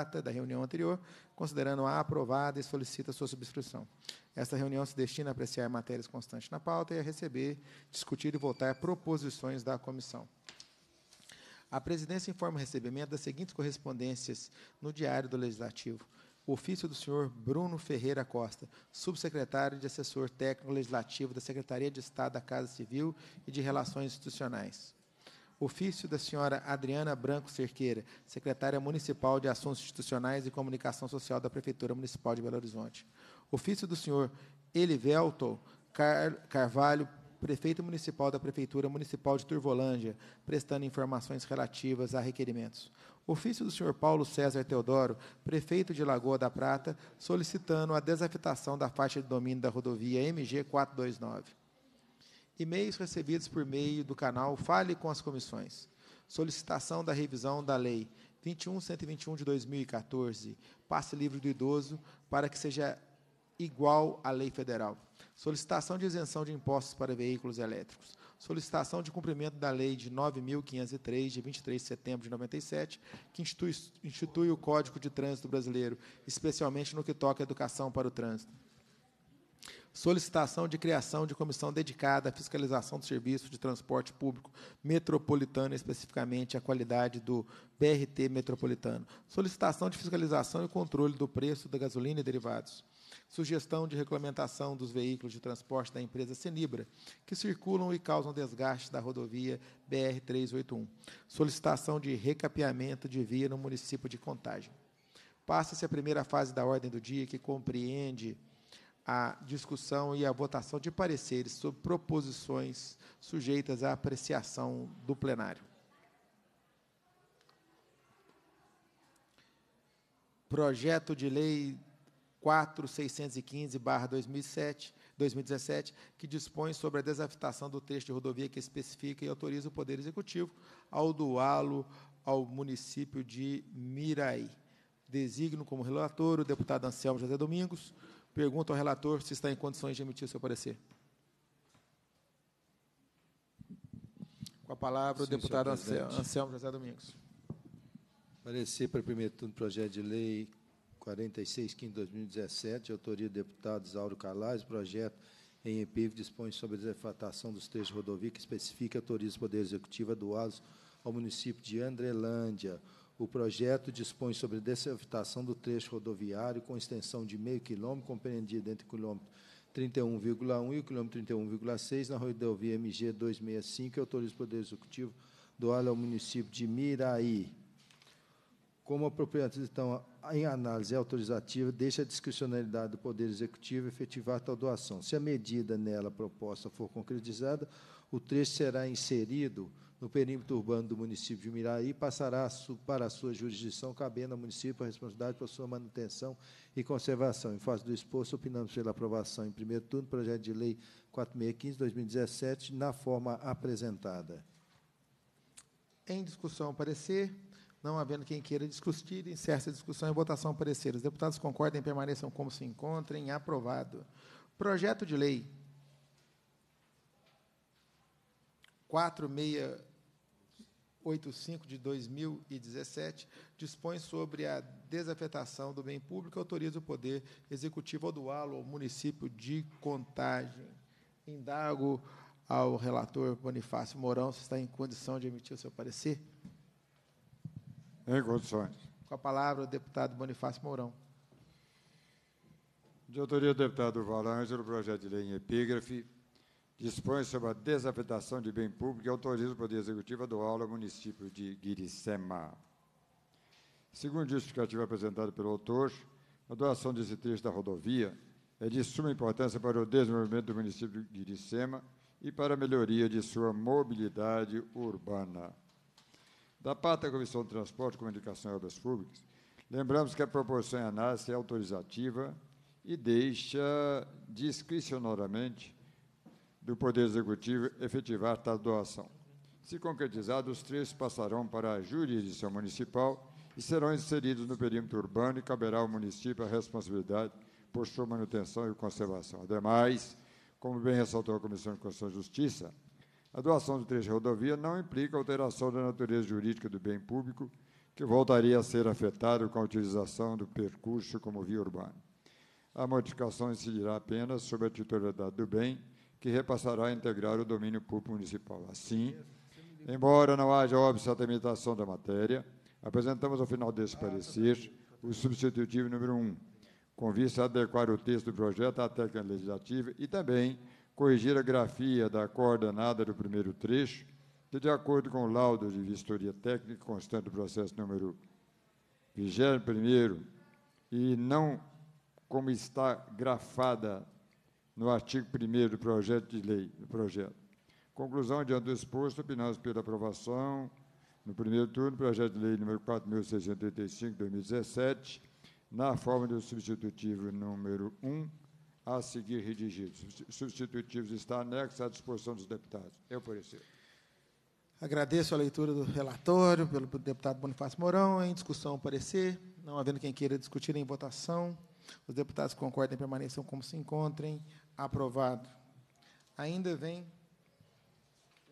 ata da reunião anterior, considerando-a aprovada e solicita sua subscrição. Esta reunião se destina a apreciar matérias constantes na pauta e a receber, discutir e votar proposições da comissão. A presidência informa o recebimento das seguintes correspondências no Diário do Legislativo. Ofício do senhor Bruno Ferreira Costa, subsecretário de assessor técnico legislativo da Secretaria de Estado da Casa Civil e de Relações Institucionais. Ofício da senhora Adriana Branco Cerqueira, secretária municipal de Assuntos Institucionais e Comunicação Social da Prefeitura Municipal de Belo Horizonte. Ofício do senhor Elivelto Carvalho, prefeito municipal da Prefeitura Municipal de Turvolândia, prestando informações relativas a requerimentos. Ofício do senhor Paulo César Teodoro, prefeito de Lagoa da Prata, solicitando a desafetação da faixa de domínio da rodovia MG 429. E-mails recebidos por meio do canal Fale com as Comissões. Solicitação da revisão da Lei 21.121 de 2014, passe livre do idoso, para que seja igual à lei federal. Solicitação de isenção de impostos para veículos elétricos. Solicitação de cumprimento da Lei de 9.503, de 23 de setembro de 97, que institui, institui o Código de Trânsito Brasileiro, especialmente no que toca à educação para o trânsito solicitação de criação de comissão dedicada à fiscalização do serviço de transporte público metropolitano, especificamente a qualidade do BRT metropolitano, solicitação de fiscalização e controle do preço da gasolina e derivados, sugestão de regulamentação dos veículos de transporte da empresa Senibra, que circulam e causam desgaste da rodovia BR-381, solicitação de recapeamento de via no município de Contagem. Passa-se a primeira fase da ordem do dia, que compreende a discussão e a votação de pareceres sobre proposições sujeitas à apreciação do plenário. Projeto de Lei 4615-2007, 2017, que dispõe sobre a desafetação do trecho de rodovia que especifica e autoriza o Poder Executivo ao doá-lo ao município de Miraí. Designo como relator o deputado Anselmo José Domingos. Pergunto ao relator se está em condições de emitir o seu parecer. Com a palavra, Sim, o deputado Anselmo, José Domingos. Parecer para primeiro turno do projeto de lei 46.5 2017, de autoria do deputado Isauro Calais, projeto em EPIV dispõe sobre a desafetação dos trechos de rodovia que especifica autoriza o Poder Executivo doados ao município de Andrelândia. O projeto dispõe sobre desavitação do trecho rodoviário com extensão de meio quilômetro, compreendido entre o quilômetro 31,1 e o quilômetro 31,6, na rodovia MG 265, e autoriza o Poder Executivo do la ao município de Miraí. Como a propriedade então, em análise autorizativa, deixa a discricionalidade do Poder Executivo efetivar tal doação. Se a medida nela proposta for concretizada, o trecho será inserido no perímetro urbano do município de Miraí, passará para a sua jurisdição, cabendo ao município a responsabilidade por sua manutenção e conservação. Em face do exposto, opinamos pela aprovação em primeiro turno do projeto de lei 4615-2017, na forma apresentada. Em discussão, parecer. Não havendo quem queira discutir, encerra-se a discussão e votação parecer. Os deputados concordem, permaneçam como se encontrem. Aprovado. Projeto de lei 4685 de 2017 dispõe sobre a desafetação do bem público e autoriza o Poder Executivo a doá-lo ao município de Contagem. Indago ao relator Bonifácio Mourão se está em condição de emitir o seu parecer. Em condições. Com a palavra, o deputado Bonifácio Mourão. De autoria do deputado Valângelo, projeto de lei em epígrafe, dispõe sobre a desafetação de bem público e autoriza o Poder Executivo a doá-lo ao município de Guiricema. Segundo o justificativo apresentado pelo autor, a doação desse trecho da rodovia é de suma importância para o desenvolvimento do município de Guiricema e para a melhoria de sua mobilidade urbana. Da parte da Comissão de Transporte, Comunicação e Obras Públicas, lembramos que a proporção em análise é autorizativa e deixa discricionariamente do Poder Executivo efetivar tal doação. Se concretizado, os trechos passarão para a jurisdição municipal e serão inseridos no perímetro urbano e caberá ao município a responsabilidade por sua manutenção e conservação. Ademais, como bem ressaltou a Comissão de Constituição e Justiça, a doação do trecho de rodovia não implica alteração da natureza jurídica do bem público, que voltaria a ser afetado com a utilização do percurso como via urbana. A modificação incidirá apenas sobre a titularidade do bem que repassará a integrar o domínio público municipal. Assim, embora não haja óbvio limitação da matéria, apresentamos ao final desse parecer o substitutivo número 1, um, com vista a adequar o texto do projeto à técnica legislativa e também corrigir a grafia da coordenada do primeiro trecho, que, de acordo com o laudo de vistoria técnica constante do processo número 21 e não como está grafada no artigo 1 do projeto de lei do projeto. Conclusão diante do exposto, opinados pela aprovação no primeiro turno, projeto de lei número 4.685, 2017, na forma do substitutivo número 1, a seguir redigido. Substitutivos está anexo à disposição dos deputados. Eu parecer. Agradeço a leitura do relatório pelo deputado Bonifácio Mourão. Em discussão, parecer. Não havendo quem queira discutir em votação. Os deputados concordem concordem permaneçam como se encontrem. Aprovado. Ainda vem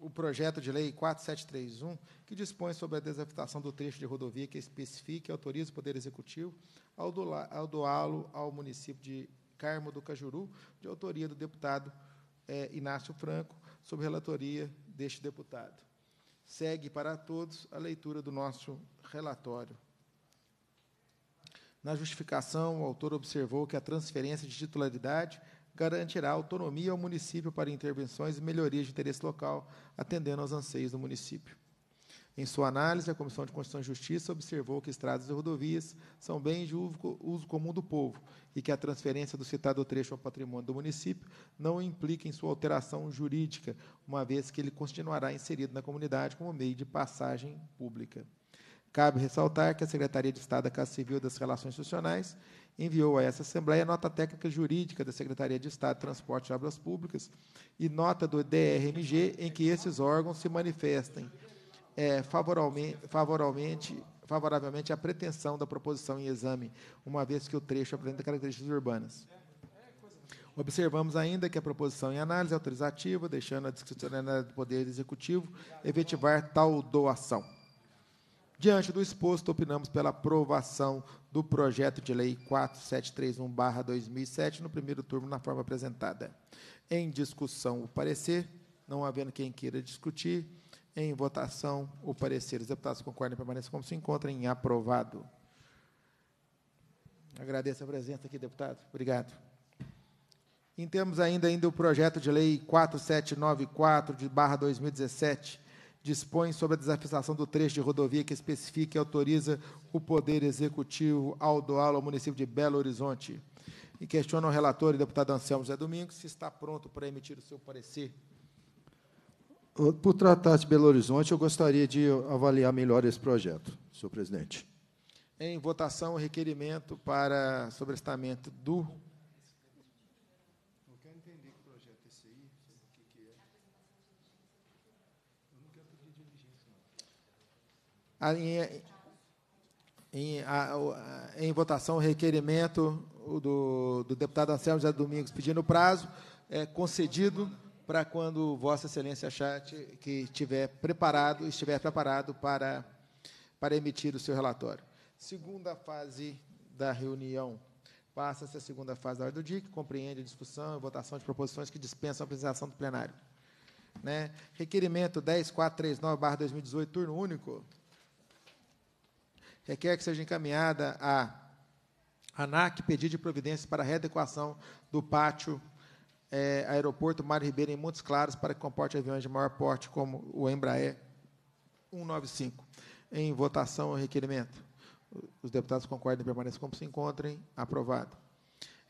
o projeto de lei 4731, que dispõe sobre a desafetação do trecho de rodovia que especifica e autoriza o Poder Executivo ao doá-lo ao município de Carmo do Cajuru, de autoria do deputado é, Inácio Franco, sob relatoria deste deputado. Segue para todos a leitura do nosso relatório. Na justificação, o autor observou que a transferência de titularidade garantirá autonomia ao município para intervenções e melhorias de interesse local, atendendo aos anseios do município. Em sua análise, a Comissão de Constituição e Justiça observou que estradas e rodovias são bens de uso comum do povo e que a transferência do citado trecho ao patrimônio do município não implica em sua alteração jurídica, uma vez que ele continuará inserido na comunidade como meio de passagem pública. Cabe ressaltar que a Secretaria de Estado da Casa Civil das Relações Institucionais enviou a essa Assembleia a nota técnica jurídica da Secretaria de Estado de Transporte e Obras Públicas e nota do DRMG em que esses órgãos se manifestem é, favoravelmente, favoravelmente, favoravelmente à pretensão da proposição em exame, uma vez que o trecho apresenta características urbanas. Observamos ainda que a proposição em análise é autorizativa, deixando a discricionalidade do Poder Executivo efetivar tal doação. Diante do exposto, opinamos pela aprovação do projeto de lei 4731-2007 no primeiro turno, na forma apresentada. Em discussão, o parecer. Não havendo quem queira discutir, em votação, o parecer. Os deputados concordam e permanecem como se encontram em aprovado. Agradeço a presença aqui, deputado. Obrigado. E temos ainda, ainda o projeto de lei 4794 de barra 2017, dispõe sobre a desafetação do trecho de rodovia que especifica e autoriza o Poder Executivo ao doá-lo ao município de Belo Horizonte. E questiona o relator e deputado Anselmo José Domingos se está pronto para emitir o seu parecer. Por tratar de Belo Horizonte, eu gostaria de avaliar melhor esse projeto, senhor presidente. Em votação, o requerimento para sobrestamento do Em, em, em, votação o requerimento do, do deputado Anselmo José Domingos pedindo o prazo, é concedido para quando Vossa Excelência achar que estiver preparado, estiver preparado para, para emitir o seu relatório. Segunda fase da reunião. Passa-se a segunda fase da ordem do dia, que compreende a discussão e votação de proposições que dispensam a apresentação do plenário. Né? Requerimento 10439-2018, turno único requer que seja encaminhada a ANAC pedir de providência para a readequação do pátio é, aeroporto Mário Ribeiro em Montes Claros para que comporte aviões de maior porte, como o Embraer 195. Em votação o requerimento. Os deputados concordam e permaneçam como se encontrem. Aprovado.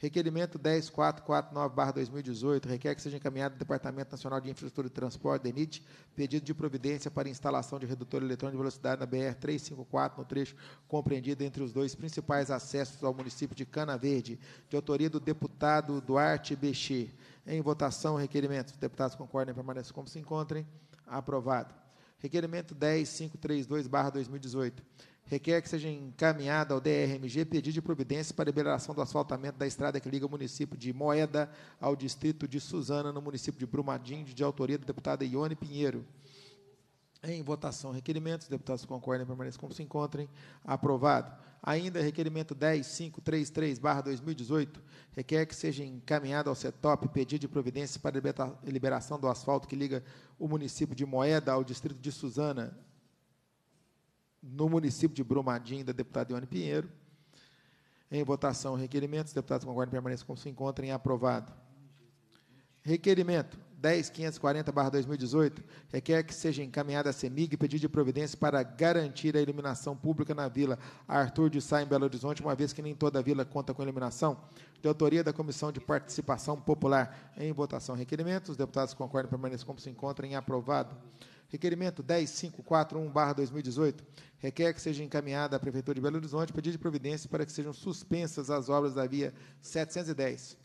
Requerimento 10449-2018 requer que seja encaminhado ao Departamento Nacional de Infraestrutura e Transporte, DENIT, pedido de providência para instalação de redutor eletrônico de velocidade na BR-354, no trecho compreendido entre os dois principais acessos ao município de Cana Verde, de autoria do deputado Duarte Bexê. Em votação, requerimento. Os deputados concordem e permaneçam como se encontrem. Aprovado. Requerimento 10532-2018 requer que seja encaminhada ao DRMG pedido de providência para liberação do asfaltamento da estrada que liga o município de Moeda ao distrito de Suzana, no município de Brumadinho, de autoria da deputada Ione Pinheiro. Em votação, requerimentos. Os deputados concordem e permaneçam como se encontrem. Aprovado. Ainda requerimento 10533-2018 requer que seja encaminhado ao CETOP pedido de providência para liberação do asfalto que liga o município de Moeda ao distrito de Suzana, no município de Brumadinho, da deputada Ione Pinheiro. Em votação, requerimentos. Deputados concordam e permaneçam como se encontrem. É aprovado. Requerimento 10.540-2018 requer que seja encaminhada a CEMIG pedido de providência para garantir a iluminação pública na Vila Arthur de Sá, em Belo Horizonte, uma vez que nem toda a vila conta com iluminação. De autoria da Comissão de Participação Popular. Em votação, requerimentos. Os deputados concordam e permaneçam como se encontrem. É aprovado. Requerimento 10541-2018 requer que seja encaminhada à Prefeitura de Belo Horizonte pedido de providência para que sejam suspensas as obras da via 710,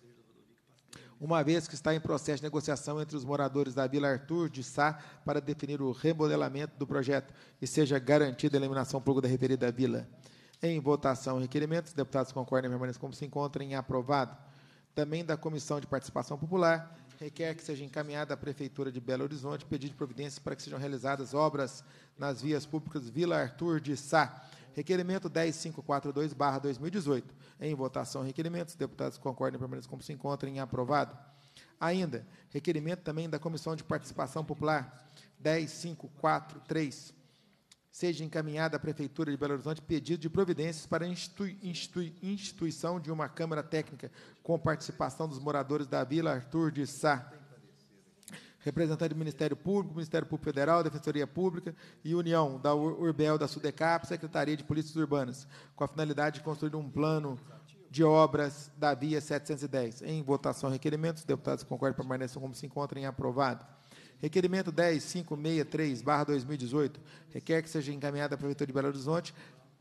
uma vez que está em processo de negociação entre os moradores da Vila Arthur de Sá para definir o remodelamento do projeto e seja garantida a eliminação pública da referida vila. Em votação, requerimentos, deputados concordam e permaneçam como se encontrem aprovado. Também da Comissão de Participação Popular, requer que seja encaminhada à Prefeitura de Belo Horizonte pedido de providências para que sejam realizadas obras nas vias públicas Vila Arthur de Sá. Requerimento 10542-2018. Em votação, requerimentos. Deputados concordem e permaneçam como se encontrem. Aprovado. Ainda, requerimento também da Comissão de Participação Popular 10543 seja encaminhada à Prefeitura de Belo Horizonte pedido de providências para a institui, institui, instituição de uma Câmara Técnica com participação dos moradores da Vila Arthur de Sá. Representante do Ministério Público, Ministério Público Federal, Defensoria Pública e União da Urbel, da Sudecap, Secretaria de Polícias Urbanas, com a finalidade de construir um plano de obras da Via 710. Em votação, requerimentos. Deputados concordam permaneçam como se encontram aprovado. Requerimento 10563, barra 2018, requer que seja encaminhada à Prefeitura de Belo Horizonte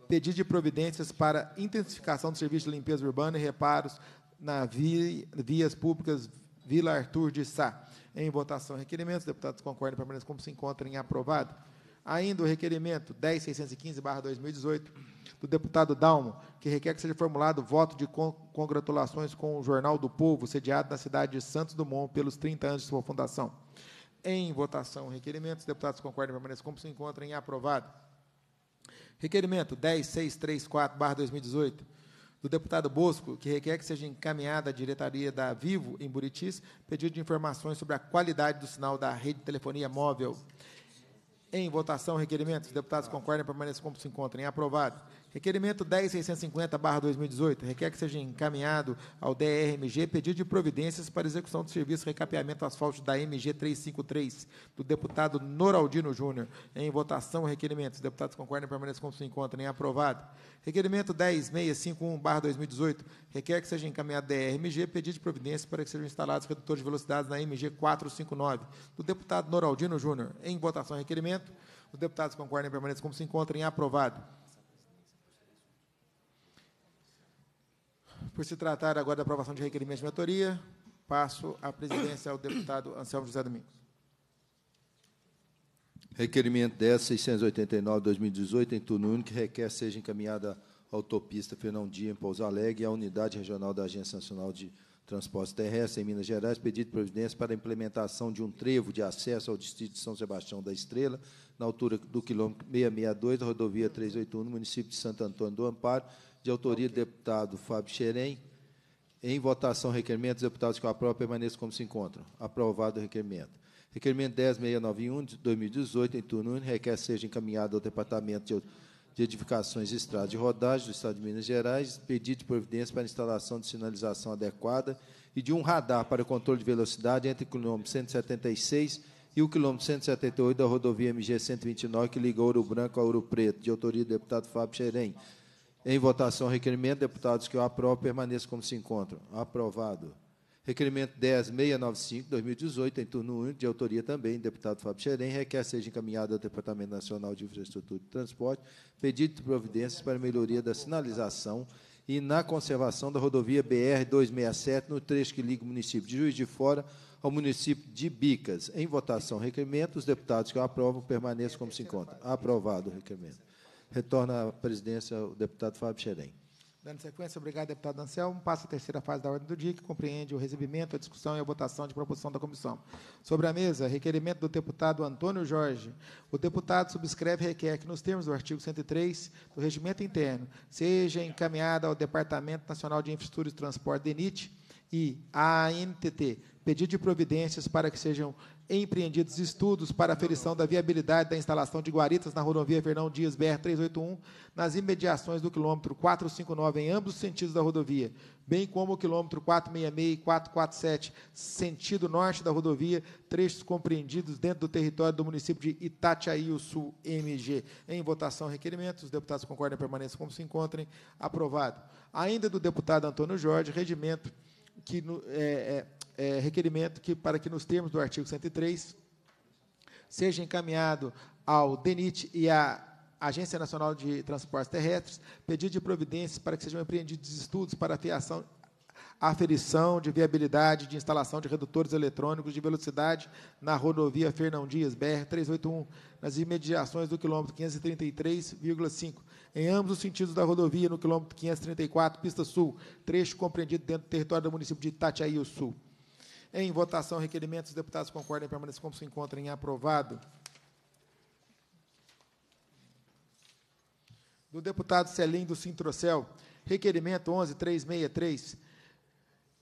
pedido de providências para intensificação do serviço de limpeza urbana e reparos na via, vias públicas Vila Arthur de Sá. Em votação, requerimentos. Deputados concordam e permaneçam como se encontrem aprovado. Ainda o requerimento 10.615-2018 do deputado Dalmo, que requer que seja formulado voto de congratulações com o Jornal do Povo, sediado na cidade de Santos Dumont, pelos 30 anos de sua fundação em votação requerimento. Os deputados concordam e permaneçam como se encontrem. É aprovado. Requerimento 10634-2018, do deputado Bosco, que requer que seja encaminhada à diretoria da Vivo, em Buritis, pedido de informações sobre a qualidade do sinal da rede de telefonia móvel. Em votação requerimento. Os deputados concordam e permaneçam como se encontrem. É aprovado. Requerimento 10650-2018 requer que seja encaminhado ao DRMG pedido de providências para execução do serviço de recapeamento asfalto da MG 353 do deputado Noraldino Júnior. Em votação, requerimento. Os deputados concordam e permaneçam como se encontrem. Em aprovado. Requerimento 10651-2018 requer que seja encaminhado ao DRMG pedido de providências para que sejam instalados redutores de velocidades na MG 459 do deputado Noraldino Júnior. Em votação, requerimento. Os deputados concordam e permaneçam como se encontrem. Em aprovado. Por se tratar agora da aprovação de requerimento de mentoria, passo a presidência ao deputado Anselmo José Domingos. Requerimento 10, 689, 2018, em turno único, que requer seja encaminhada a autopista Fernão Dia, em Pouso Alegre, e à Unidade Regional da Agência Nacional de Transportes Terrestres, em Minas Gerais, pedido de providência para a implementação de um trevo de acesso ao distrito de São Sebastião da Estrela, na altura do quilômetro 662 da rodovia 381, no município de Santo Antônio do Amparo, de autoria do deputado Fábio Xerém. Em votação, requerimento, os deputados que o aprovam permaneçam como se encontram. Aprovado o requerimento. Requerimento 10691 de 2018, em turno único, requer seja encaminhado ao Departamento de Edificações e Estradas de Rodagem do Estado de Minas Gerais, pedido de providência para instalação de sinalização adequada e de um radar para controle de velocidade entre o quilômetro 176 e o quilômetro 178 da rodovia MG 129, que liga Ouro Branco a Ouro Preto, de autoria do deputado Fábio Xerém. Em votação, requerimento, deputados que o aprovam permaneçam como se encontram. Aprovado. Requerimento 10695, 2018, em turno único, de autoria também, deputado Fábio Xerém, requer seja encaminhado ao Departamento Nacional de Infraestrutura e Transporte pedido de providências para melhoria da sinalização e na conservação da rodovia BR-267, no trecho que liga o município de Juiz de Fora ao município de Bicas. Em votação, requerimento, os deputados que o aprovam permaneçam como se encontram. Aprovado o requerimento. Retorna à presidência o deputado Fábio Xerém. Dando sequência, obrigado, deputado Anselmo. Passa a terceira fase da ordem do dia, que compreende o recebimento, a discussão e a votação de proposição da comissão. Sobre a mesa, requerimento do deputado Antônio Jorge. O deputado subscreve e requer que, nos termos do artigo 103 do Regimento Interno, seja encaminhada ao Departamento Nacional de Infraestrutura e Transporte, DENIT, e à ANTT, pedido de providências para que sejam empreendidos estudos para aferição da viabilidade da instalação de guaritas na rodovia Fernão Dias BR-381, nas imediações do quilômetro 459, em ambos os sentidos da rodovia, bem como o quilômetro 466 e 447, sentido norte da rodovia, trechos compreendidos dentro do território do município de Itatiaí Sul MG. Em votação, requerimentos. Os deputados concordam e permaneçam como se encontrem. Aprovado. Ainda do deputado Antônio Jorge, regimento que... É, é, é, requerimento que, para que, nos termos do artigo 103, seja encaminhado ao DENIT e à Agência Nacional de Transportes Terrestres pedido de providências para que sejam empreendidos estudos para a fiação, aferição de viabilidade de instalação de redutores eletrônicos de velocidade na rodovia Fernão Dias, BR-381, nas imediações do quilômetro 533,5, em ambos os sentidos da rodovia, no quilômetro 534, pista sul, trecho compreendido dentro do território do município de Itatiaí Sul. Em votação, requerimento, os deputados concordem permaneçam como se encontrem. em aprovado. Do deputado Celim do Sintrocel, requerimento 11363,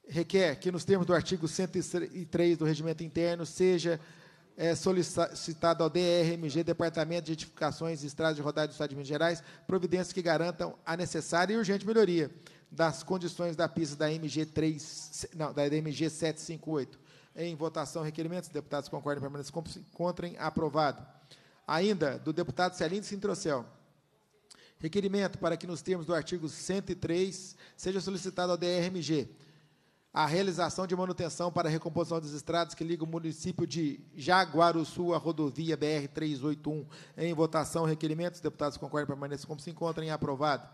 requer que, nos termos do artigo 103 do Regimento Interno, seja é, eh, solicitado ao DRMG, Departamento de Edificações e Estradas de Rodagem do Estado de Minas Gerais, providências que garantam a necessária e urgente melhoria das condições da pista da MG3, não, da MG 758. Em votação, requerimentos. Deputados concordem, permaneçam, encontrem aprovado. Ainda, do deputado Celinho Sintrocel. Requerimento para que, nos termos do artigo 103, seja solicitado ao DRMG a realização de manutenção para recomposição das estradas que ligam o município de Jaguaruçu à rodovia BR-381. Em votação, requerimentos. Deputados concordem, permaneçam como se encontrem. Aprovado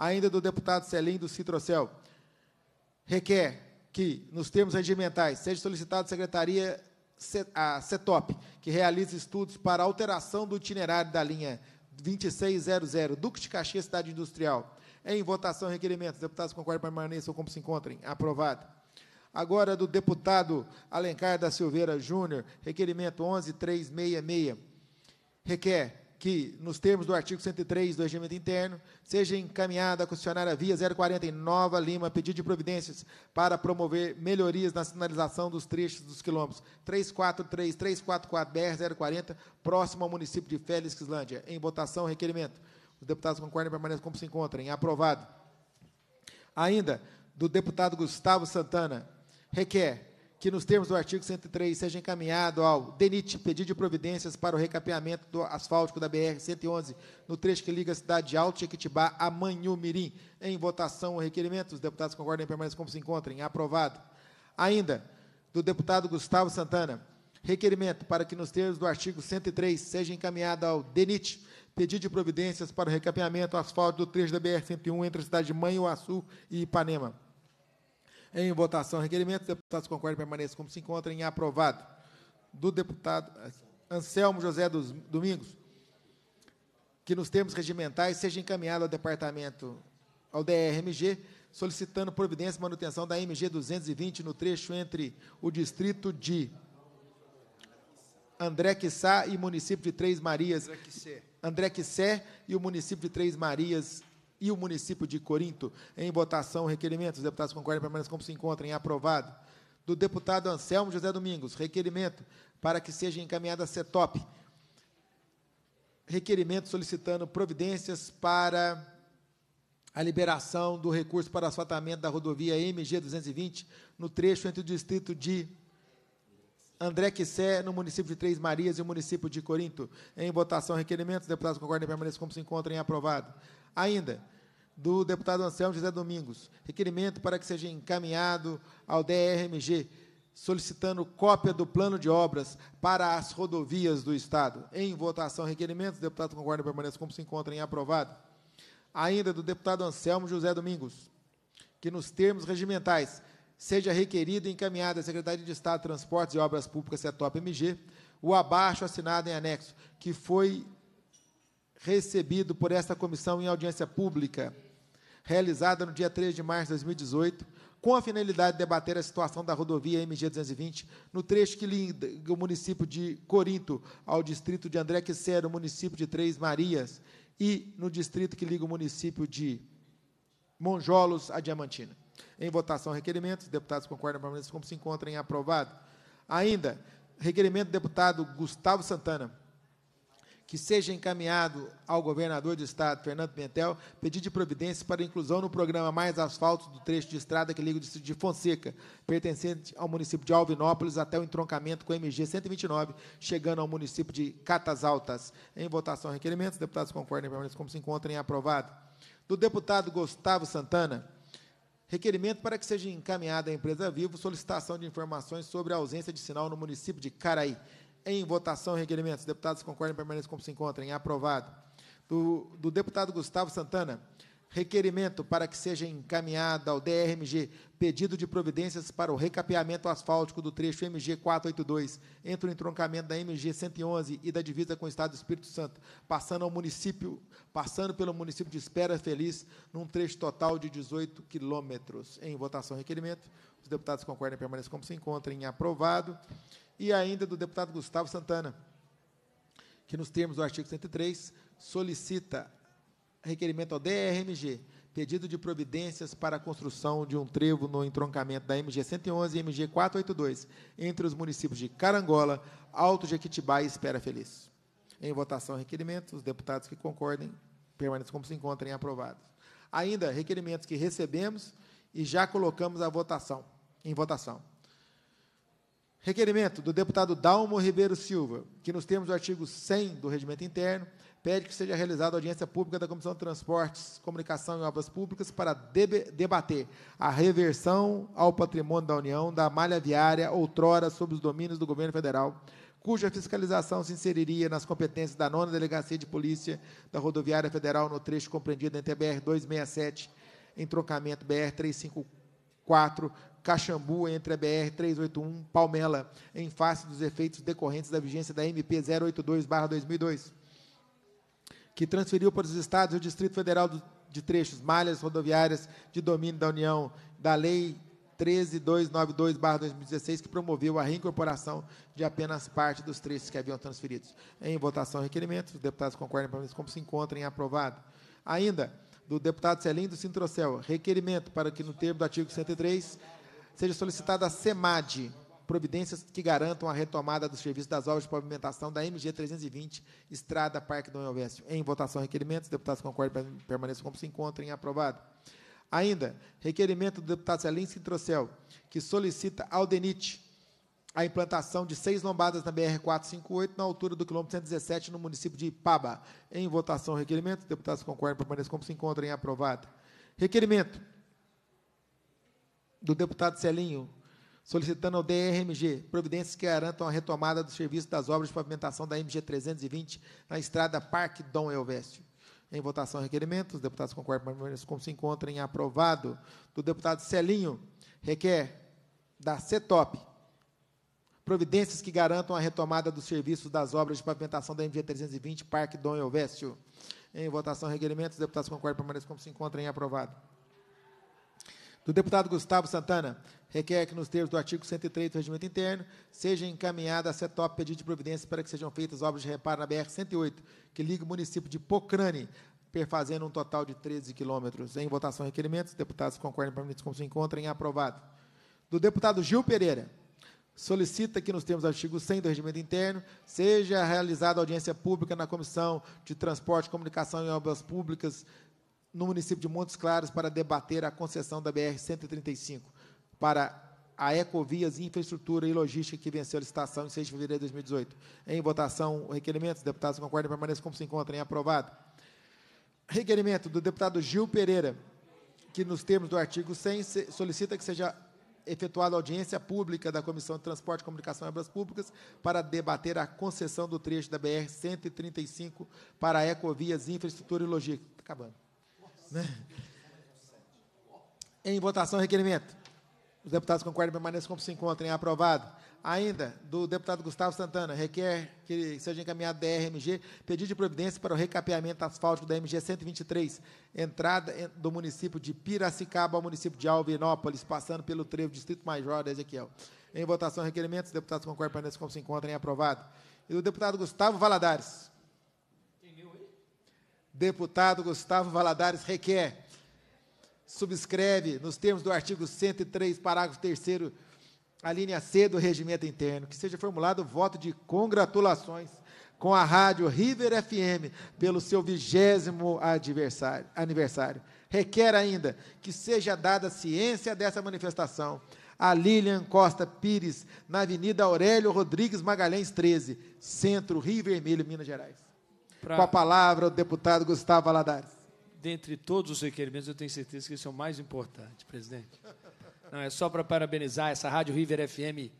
ainda do deputado Celim do Citrocel, requer que, nos termos regimentais, seja solicitado a Secretaria a CETOP, que realize estudos para alteração do itinerário da linha 2600, Duque de Caxias, Cidade Industrial. Em votação, requerimentos. Deputados concordam permaneçam como se encontrem. Aprovado. Agora, do deputado Alencar da Silveira Júnior, requerimento 11366. Requer que, nos termos do artigo 103 do Regimento Interno, seja encaminhada à concessionária Via 040 Nova Lima pedido de providências para promover melhorias na sinalização dos trechos dos quilômetros 343, 344 BR-040, próximo ao município de Félix Quislândia. Em votação, requerimento. Os deputados concordam e permanecem como se encontrem. Aprovado. Ainda, do deputado Gustavo Santana, requer que, nos termos do artigo 103, seja encaminhado ao DENIT pedido de providências para o recapeamento do asfáltico da BR-111, no trecho que liga a cidade de Alto Jequitibá a Manhumirim. Em votação o requerimento, os deputados concordam em permanecem como se encontrem. Aprovado. Ainda, do deputado Gustavo Santana, requerimento para que, nos termos do artigo 103, seja encaminhado ao DENIT pedido de providências para o recapeamento asfáltico do trecho da BR-101 entre a cidade de Manhuaçu e Ipanema. Em votação, requerimento. Deputados concordem, permaneçam como se encontra em aprovado. Do deputado Anselmo José dos Domingos, que nos termos regimentais seja encaminhado ao departamento, ao DRMG, solicitando providência e manutenção da MG 220 no trecho entre o distrito de André Quissá e município de Três Marias. André Quissé. André Quissé e o município de Três Marias, e o município de Corinto. Em votação, requerimento. Os deputados concordem, permaneçam como se encontrem. Aprovado. Do deputado Anselmo José Domingos, requerimento para que seja encaminhada a CETOP. Requerimento solicitando providências para a liberação do recurso para asfaltamento da rodovia MG 220 no trecho entre o distrito de André Quissé, no município de Três Marias e o município de Corinto. Em votação, requerimentos. Deputados concordem e permaneçam como se encontrem. Aprovado. Ainda, do deputado Anselmo José Domingos. Requerimento para que seja encaminhado ao DRMG, solicitando cópia do plano de obras para as rodovias do Estado. Em votação, requerimento. deputado concorda concordam e como se encontra em aprovado. Ainda do deputado Anselmo José Domingos, que nos termos regimentais seja requerido e encaminhado à Secretaria de Estado de Transportes e Obras Públicas, CETOP é MG, o abaixo assinado em anexo, que foi recebido por esta comissão em audiência pública realizada no dia 3 de março de 2018, com a finalidade de debater a situação da rodovia MG 220, no trecho que liga o município de Corinto ao distrito de André Quecero, o município de Três Marias, e no distrito que liga o município de Monjolos a Diamantina. Em votação, requerimentos. Deputados concordam permanência como se encontrem aprovado. Ainda, requerimento do deputado Gustavo Santana, que seja encaminhado ao governador do Estado, Fernando Pimentel, pedido de providência para inclusão no programa Mais Asfalto do trecho de estrada que liga o distrito de Fonseca, pertencente ao município de Alvinópolis, até o entroncamento com o MG 129, chegando ao município de Catas Altas. Em votação, requerimentos. Deputados concordem permaneçam como se encontrem. Aprovado. Do deputado Gustavo Santana. Requerimento para que seja encaminhada à empresa Vivo solicitação de informações sobre a ausência de sinal no município de Caraí. Em votação, requerimentos. Deputados concordem, permaneçam como se encontrem. Aprovado. Do, do deputado Gustavo Santana, requerimento para que seja encaminhado ao DRMG pedido de providências para o recapeamento asfáltico do trecho MG 482 entre o entroncamento da MG 111 e da divisa com o Estado do Espírito Santo, passando ao município, passando pelo município de Espera Feliz, num trecho total de 18 quilômetros. Em votação, requerimento. Os deputados concordam e permaneçam como se encontrem. Aprovado e ainda do deputado Gustavo Santana, que nos termos do artigo 103 solicita requerimento ao DRMG pedido de providências para a construção de um trevo no entroncamento da MG 111 e MG 482 entre os municípios de Carangola, Alto Jequitibá e Espera Feliz. Em votação, requerimento. Os deputados que concordem permaneçam como se encontrem aprovados. Ainda requerimentos que recebemos e já colocamos a votação em votação. Requerimento do deputado Dalmo Ribeiro Silva, que nos termos do artigo 100 do Regimento Interno, pede que seja realizada audiência pública da Comissão de Transportes, Comunicação e Obras Públicas para debater a reversão ao patrimônio da União da malha viária outrora sob os domínios do governo federal, cuja fiscalização se inseriria nas competências da nona Delegacia de Polícia da Rodoviária Federal no trecho compreendido entre a BR-267 em trocamento BR-354 Caxambu, entre a BR-381, Palmela, em face dos efeitos decorrentes da vigência da MP 082-2002, que transferiu para os estados e o Distrito Federal de trechos, malhas rodoviárias de domínio da União, da Lei 13292-2016, que promoveu a reincorporação de apenas parte dos trechos que haviam transferidos. Em votação, requerimento. Os deputados concordam para como se encontrem aprovado. Ainda, do deputado Celindo do Sintrocel, requerimento para que, no termo do artigo 103, seja solicitada a SEMAD, providências que garantam a retomada do serviço das obras de pavimentação da MG 320, Estrada Parque do Elvésio. Em votação, requerimentos. Deputados concordam, permaneçam como se encontrem. Aprovado. Ainda, requerimento do deputado Celinski Trocel, que solicita ao DENIT a implantação de seis lombadas na BR-458, na altura do quilômetro 117, no município de Ipaba. Em votação, requerimento. Deputados concordam, permaneçam como se encontrem. Aprovado. Requerimento do deputado Celinho, solicitando ao DRMG providências que garantam a retomada do serviço das obras de pavimentação da MG 320 na estrada Parque Dom Elvésio. Em votação, requerimento. Os deputados concordam como se encontrem aprovado. Do deputado Celinho, requer da CETOP providências que garantam a retomada do serviço das obras de pavimentação da MG 320 Parque Dom Elvésio. Em votação, requerimento. Os deputados concordam permaneçam como se encontrem aprovado do deputado Gustavo Santana, requer que, nos termos do artigo 103 do Regimento Interno, seja encaminhada a CETOP pedido de providência para que sejam feitas obras de reparo na BR-108, que liga o município de Pocrane, perfazendo um total de 13 quilômetros. Em votação, requerimentos. Deputados concordem permanentes como se encontrem. Aprovado. Do deputado Gil Pereira. Solicita que, nos termos do artigo 100 do Regimento Interno, seja realizada audiência pública na Comissão de Transporte, Comunicação e Obras Públicas no município de Montes Claros para debater a concessão da BR-135 para a Ecovias Infraestrutura e Logística que venceu a licitação em 6 de fevereiro de 2018. Em votação, o requerimento, os deputados concordam e permaneçam como se encontram, em aprovado. Requerimento do deputado Gil Pereira, que nos termos do artigo 100 solicita que seja efetuada audiência pública da Comissão de Transporte, Comunicação e Obras Públicas para debater a concessão do trecho da BR-135 para a Ecovias Infraestrutura e Logística. Está acabando. Né? Em votação, requerimento. Os deputados concordam e permaneçam como se encontrem. Aprovado. Ainda, do deputado Gustavo Santana, requer que seja encaminhado DRMG pedido de providência para o recapeamento asfáltico da MG 123, entrada do município de Piracicaba ao município de Alvinópolis, passando pelo trevo Distrito Major de Ezequiel. Em votação, requerimento. Os deputados concordam e permaneçam como se encontrem. Aprovado. E do deputado Gustavo Valadares, deputado Gustavo Valadares requer. Subscreve, nos termos do artigo 103, parágrafo 3 a linha C do regimento interno, que seja formulado o voto de congratulações com a rádio River FM pelo seu vigésimo aniversário. Requer ainda que seja dada ciência dessa manifestação a Lilian Costa Pires, na Avenida Aurélio Rodrigues Magalhães 13, Centro, Rio Vermelho, Minas Gerais pra... com a palavra o deputado Gustavo Aladares. Dentre todos os requerimentos, eu tenho certeza que esse é o mais importante, presidente. Não, é só para parabenizar essa Rádio River FM.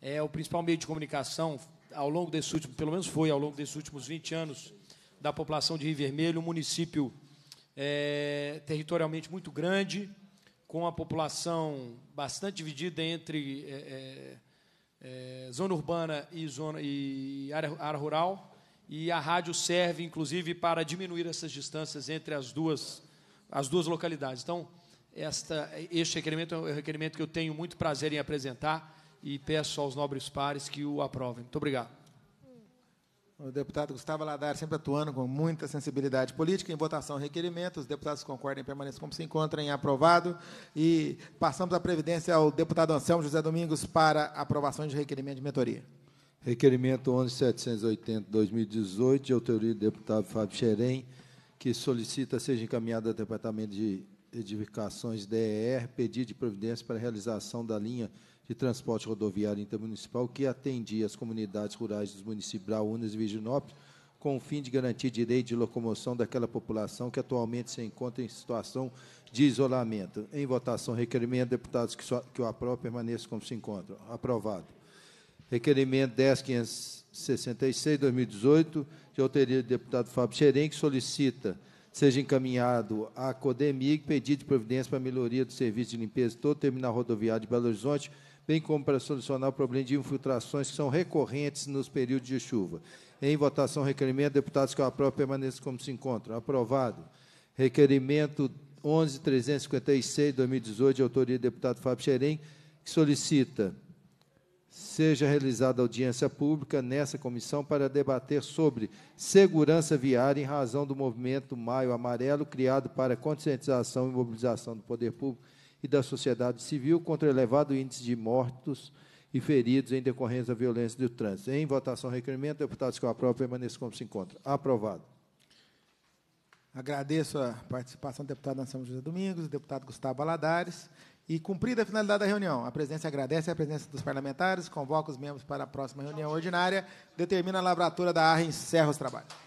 É o principal meio de comunicação ao longo desse último pelo menos foi ao longo desses últimos 20 anos, da população de Rio Vermelho, um município é, territorialmente muito grande, com a população bastante dividida entre é, é, é zona urbana e, zona, e área, área rural e a rádio serve inclusive para diminuir essas distâncias entre as duas as duas localidades. Então, esta, este requerimento é um requerimento que eu tenho muito prazer em apresentar e peço aos nobres pares que o aprovem. Muito obrigado. O deputado Gustavo Ladar, sempre atuando com muita sensibilidade política, em votação requerimento, os deputados concordem e permaneçam como se encontrem, aprovado. E passamos a previdência ao deputado Anselmo José Domingos para aprovação de requerimento de mentoria. Requerimento 11780-2018, de autoria do deputado Fábio Xerém, que solicita seja encaminhado ao Departamento de Edificações DER pedido de providência para a realização da linha de transporte rodoviário intermunicipal que atendia as comunidades rurais dos municípios Braunas e Virginópolis, com o fim de garantir direito de locomoção daquela população que atualmente se encontra em situação de isolamento. Em votação, requerimento, deputados que, só, que o aprovem permaneçam como se encontram. Aprovado. Requerimento 10566, 2018, de autoria do deputado Fábio Xerém, que solicita seja encaminhado à CODEMIG pedido de providência para a melhoria do serviço de limpeza de todo o terminal rodoviário de Belo Horizonte, bem como para solucionar o problema de infiltrações que são recorrentes nos períodos de chuva. Em votação, requerimento, deputados que eu aprovo permaneçam como se encontram. Aprovado. Requerimento 11.356, 2018, de autoria do deputado Fábio Xerém, que solicita seja realizada audiência pública nessa comissão para debater sobre segurança viária em razão do movimento Maio Amarelo, criado para conscientização e mobilização do poder público e da sociedade civil contra o elevado índice de mortos e feridos em decorrência da violência do trânsito. Em votação, requerimento, deputados que eu aprovo, permaneçam como se encontra. Aprovado. Agradeço a participação do deputado Anselmo José Domingos, do deputado Gustavo Baladares. E cumprida a finalidade da reunião, a presidência agradece a presença dos parlamentares, convoca os membros para a próxima reunião ordinária, determina a lavratura da ARRA e encerra os trabalhos.